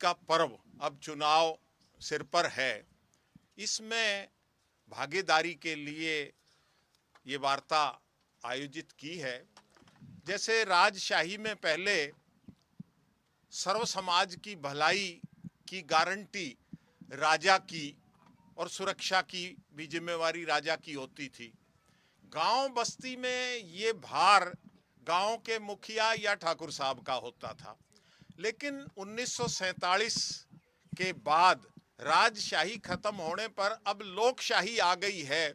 का पर्व अब चुनाव सिर पर है इसमें भागीदारी के लिए ये वार्ता आयोजित की है जैसे राजशाही में पहले सर्व समाज की भलाई की गारंटी राजा की और सुरक्षा की भी जिम्मेवारी राजा की होती थी गांव बस्ती में ये भार गांव के मुखिया या ठाकुर साहब का होता था लेकिन उन्नीस के बाद राजशाही खत्म होने पर अब लोकशाही आ गई है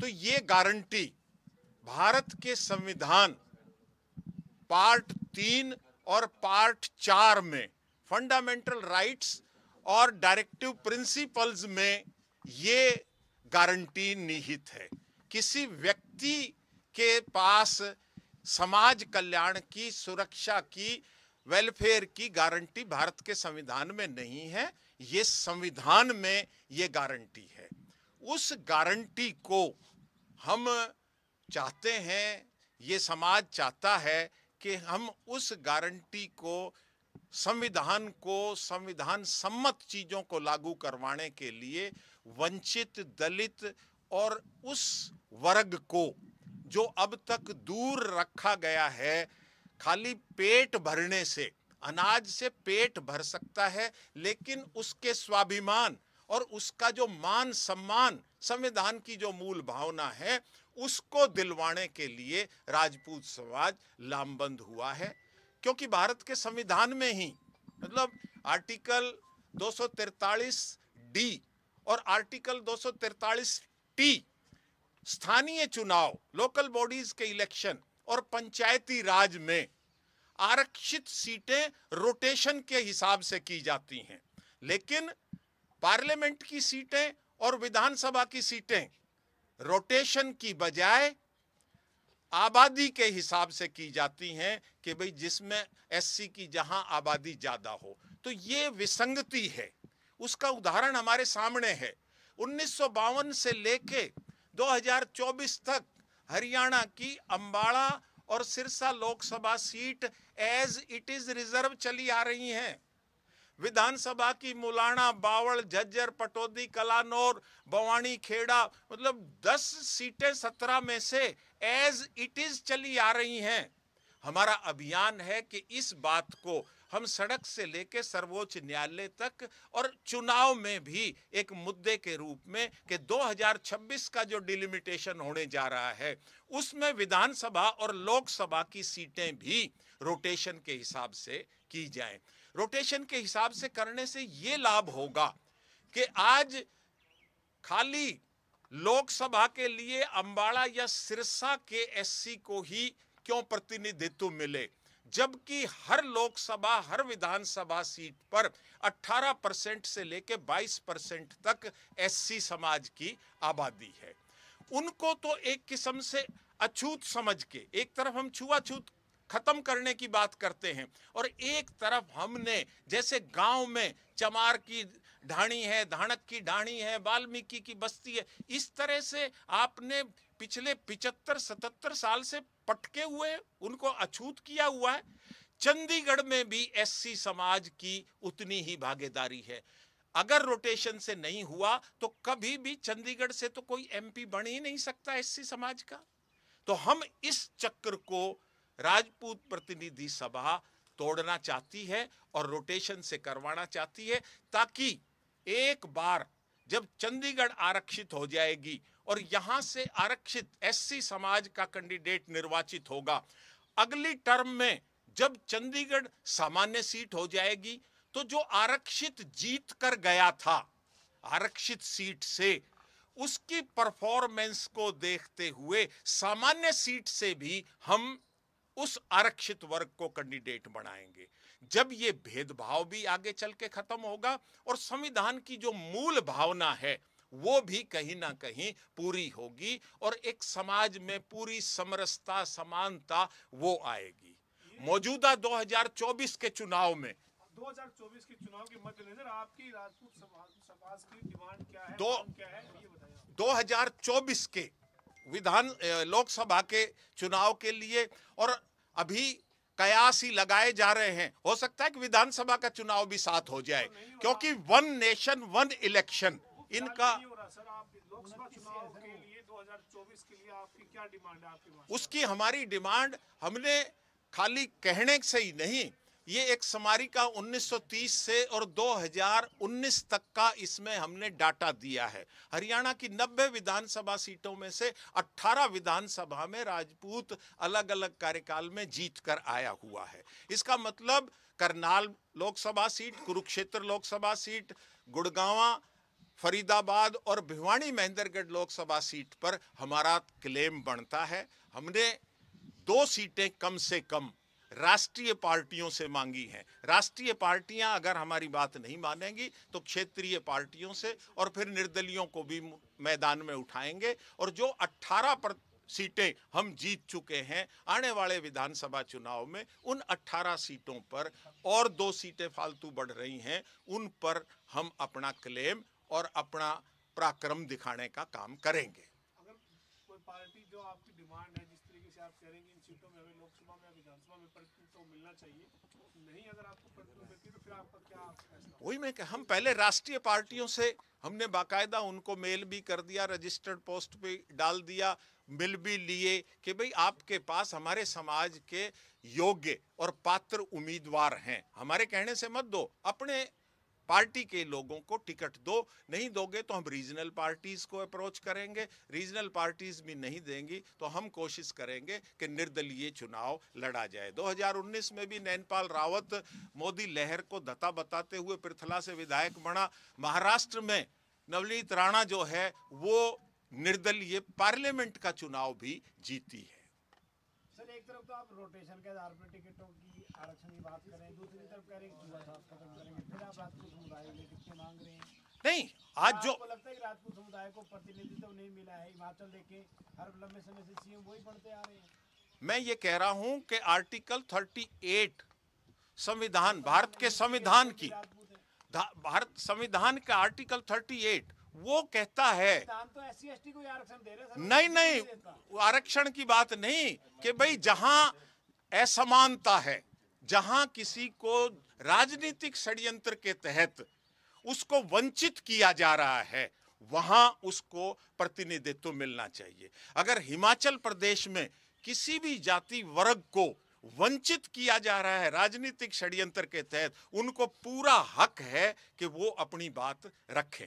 तो ये गारंटी भारत के संविधान पार्ट तीन और पार्ट चार में फंडामेंटल राइट्स और डायरेक्टिव प्रिंसिपल्स में ये गारंटी निहित है किसी व्यक्ति के पास समाज कल्याण की सुरक्षा की वेलफेयर की गारंटी भारत के संविधान में नहीं है ये संविधान में ये गारंटी है उस गारंटी को हम चाहते हैं ये समाज चाहता है कि हम उस गारंटी को संविधान को संविधान सम्मत चीज़ों को लागू करवाने के लिए वंचित दलित और उस वर्ग को जो अब तक दूर रखा गया है खाली पेट भरने से अनाज से पेट भर सकता है लेकिन उसके स्वाभिमान और उसका जो मान सम्मान संविधान की जो मूल भावना है उसको दिलवाने के लिए राजपूत समाज लामबंद हुआ है क्योंकि भारत के संविधान में ही मतलब आर्टिकल 243 डी और आर्टिकल 243 टी स्थानीय चुनाव लोकल बॉडीज के इलेक्शन और पंचायती राज में आरक्षित सीटें रोटेशन के हिसाब से की जाती हैं लेकिन पार्लियामेंट की सीटें और विधानसभा की सीटें रोटेशन की बजाय आबादी के हिसाब से की जाती हैं कि भाई जिसमें एससी की जहां आबादी ज़्यादा हो तो ये विसंगति है उसका उदाहरण हमारे सामने है उन्नीस से लेके 2024 तक हरियाणा की अंबाला और Sirsa Lok Sabha seat as it is reserve चली आ रही हैं विधानसभा की मुलाना बावल झज्जर पटौदी कलानौर बवानी खेड़ा मतलब 10 सीटें 17 में से एज इट इज चली आ रही हैं हमारा अभियान है कि इस बात को हम सड़क से लेकर सर्वोच्च न्यायालय तक और चुनाव में भी एक मुद्दे के रूप में कि 2026 का जो डिलिमिटेशन होने जा रहा है उसमें विधानसभा और लोकसभा की सीटें भी रोटेशन के हिसाब से की जाए रोटेशन के हिसाब से करने से ये लाभ होगा कि आज खाली लोकसभा के लिए अंबाला या सिरसा के एससी को ही क्यों प्रतिनिधित्व मिले जबकि हर लोकसभा हर विधानसभा सीट पर 18 परसेंट से लेकर 22 परसेंट तक एससी समाज की आबादी है उनको तो एक किस्म से अछूत समझ के एक तरफ हम छुआछूत खत्म करने की बात करते हैं और एक तरफ हमने जैसे गांव में चमार की ढाणी है धानक की ढाणी है वाल्मीकि की बस्ती है इस तरह से आपने पिछले पिछहत्तर सतहत्तर साल से पटके हुए उनको अछूत किया हुआ है चंडीगढ़ में भी एससी समाज की उतनी ही भागीदारी है अगर रोटेशन से नहीं हुआ तो कभी भी चंडीगढ़ से तो कोई एमपी बन ही नहीं सकता एससी समाज का तो हम इस चक्र को राजपूत प्रतिनिधि सभा तोड़ना चाहती है और रोटेशन से करवाना चाहती है ताकि एक बार जब चंडीगढ़ आरक्षित हो जाएगी और यहां से आरक्षित एससी समाज का कैंडिडेट निर्वाचित होगा अगली टर्म में जब चंडीगढ़ सामान्य सीट हो जाएगी तो जो आरक्षित जीत कर गया था आरक्षित सीट से उसकी परफॉर्मेंस को देखते हुए सामान्य सीट से भी हम उस आरक्षित वर्ग को कैंडिडेट बनाएंगे जब ये भेदभाव भी आगे चल के खत्म होगा और संविधान की जो मूल भावना है वो भी कहीं ना कहीं पूरी होगी और एक समाज में पूरी समरसता समानता वो आएगी मौजूदा 2024 के चुनाव में 2024 के चुनाव के मद्देनजर आपकी राजपूत समाज की डिमांड क्या है दो हजार चौबीस के विधान लोकसभा के चुनाव के लिए और अभी कयास ही लगाए जा रहे हैं हो सकता है कि विधानसभा का चुनाव भी साथ हो जाए तो क्योंकि वन नेशन वन इलेक्शन इनका उसकी हमारी डिमांड हमने खाली कहने से ही नहीं ये एक समारी का 1930 से और 2019 तक का इसमें हमने डाटा दिया है हरियाणा की 90 विधानसभा सीटों में से 18 विधानसभा में राजपूत अलग अलग कार्यकाल में जीत कर आया हुआ है इसका मतलब करनाल लोकसभा सीट कुरुक्षेत्र लोकसभा सीट गुड़गावा फरीदाबाद और भिवानी महेंद्रगढ़ लोकसभा सीट पर हमारा क्लेम बनता है हमने दो सीटें कम से कम राष्ट्रीय पार्टियों से मांगी हैं राष्ट्रीय पार्टियां अगर हमारी बात नहीं मानेंगी तो क्षेत्रीय पार्टियों से और फिर निर्दलियों को भी मैदान में उठाएंगे और जो 18 पर सीटें हम जीत चुके हैं आने वाले विधानसभा चुनाव में उन 18 सीटों पर और दो सीटें फालतू बढ़ रही हैं उन पर हम अपना क्लेम और अपना पराक्रम दिखाने का काम करेंगे अगर कोई पार्टी जो आपकी डिमांड है आप कह रहे हैं कि इन सीटों में हमें लोकसभा में विधानसभा में प्रतिनिधित्व तो मिलना चाहिए नहीं अगर आपको प्रतिनिधित्व तो फिर आपका क्या वही मैं हम पहले राष्ट्रीय पार्टियों से हमने बाकायदा उनको मेल भी कर दिया रजिस्टर्ड पोस्ट पे डाल दिया मिल भी लिए कि भाई आपके पास हमारे समाज के योग्य और पात्र उम्मीदवार हैं हमारे कहने से मत दो अपने पार्टी के लोगों को टिकट दो नहीं दोगे तो हम रीजनल पार्टीज को अप्रोच करेंगे रीजनल पार्टीज भी नहीं देंगी तो हम कोशिश करेंगे कि निर्दलीय चुनाव लड़ा जाए 2019 में भी नैनपाल रावत मोदी लहर को दता बताते हुए पृथला से विधायक बना महाराष्ट्र में नवनीत राणा जो है वो निर्दलीय पार्लियामेंट का चुनाव भी जीती है एक तरफ तो आप रोटेशन के आधार पर टिकटों की आरक्षण की बात करें दूसरी तरफ कह रहे हैं युवा साहब खत्म करेंगे फिर आप राजपूत समुदाय में कितने मांग रहे हैं नहीं आज जो लगता है राजपूत समुदाय को प्रतिनिधित्व नहीं मिला है हिमाचल देखे हर लंबे समय से सीएम वही पढ़ते आ रहे हैं मैं ये कह रहा हूं कि आर्टिकल 38 संविधान भारत के संविधान की भारत संविधान का आर्टिकल वो कहता है तो नहीं नहीं आरक्षण की बात नहीं कि भाई जहां असमानता है जहां किसी को राजनीतिक षड्यंत्र के तहत उसको वंचित किया जा रहा है वहां उसको प्रतिनिधित्व मिलना चाहिए अगर हिमाचल प्रदेश में किसी भी जाति वर्ग को वंचित किया जा रहा है राजनीतिक षड्यंत्र के तहत उनको पूरा हक है कि वो अपनी बात रखें